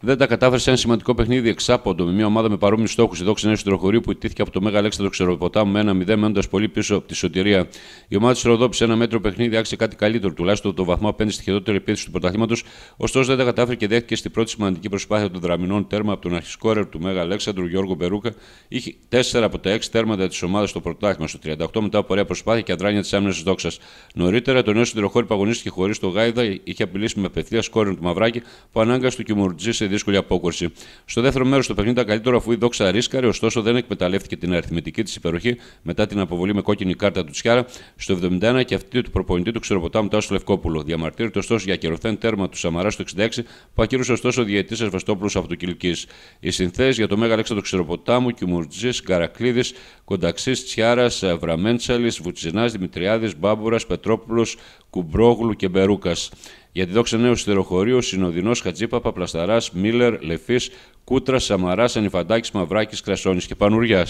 δεν τα κατάφερε σε ένα σημαντικό παιχνίδι εξάποντο με μια ομάδα με παρόμοιους στόχους. Η δόξη Νέα Τροχωρίου που ιτήθηκε από το Μέγα Αλέξανδρο Ξεροποτάμου με ένα 0 μένοντας πολύ πίσω από τη σωτηρία. Η ομάδα της Ροδόπης ένα μέτρο παιχνίδι άξιζε κάτι καλύτερο, τουλάχιστον το βαθμό απέναντι στη χειρότερη επίθεση του πρωταθλήματος. Ωστόσο δεν τα κατάφερε και δέχτηκε στην πρώτη σημαντική προσπάθεια των δραμινών τέρμα από τον αρχισκόρερ του Μέγα Αλέξανδρου Γιώργο Μπερούκα. Είχε 4 από τα 6 τέρματα της ομάδας στο πρωτάθλημα στο 38 μετά από ωραία προσπάθεια και αδράνεια της άμυνας δόξας. Νωρίτερα τον νέο συντροχώρη παγωνίστηκε χωρίς το Γάιδα είχε απειλήσει με απευθεία σκόρεν του Μαυράκη που ανάγκασε του Κιμουρτζή σε δύσκολη απόκορση. Στο δεύτερο μέρος του παιχνίδι ήταν καλύτερο αφού η δόξα ρίσκαρε, ωστόσο δεν εκμεταλλεύτηκε την αριθμητική της υπεροχή μετά την αποβολή με κόκκινη κάρτα του Τσιάρα στο 71 και αυτή του προπονητή του Ξεροποτάμου Τάσου Λευκόπουλο. Διαμαρτύρεται ωστόσο για καιροθέν τέρμα του Σαμαρά στο 66 που ακυρούσε ωστόσο ο διαιτή Ασβαστόπουλο από το Κυλική. Οι συνθέσει για το Μέγα Λέξα του Ξεροποτάμου, Κιμουρτζή, Καρακλίδης, Κονταξής, Τσιάρας, Βραμέντσαλη, Βουτσινάς, Δημητριάδης, Μπάμπουρας, Πετρόπουλος, Κουμπρόγλου και Μπερούκας. Για τη δόξα νέου στεροχωρίου, Συνοδεινό, Χατζίπαπα, Πλασταράς, Μίλλερ, Λεφής, Κούτρας, Σαμαράς, Ανιφαντάκης, Μαυράκης, Κρασόνης και Πανουριάς.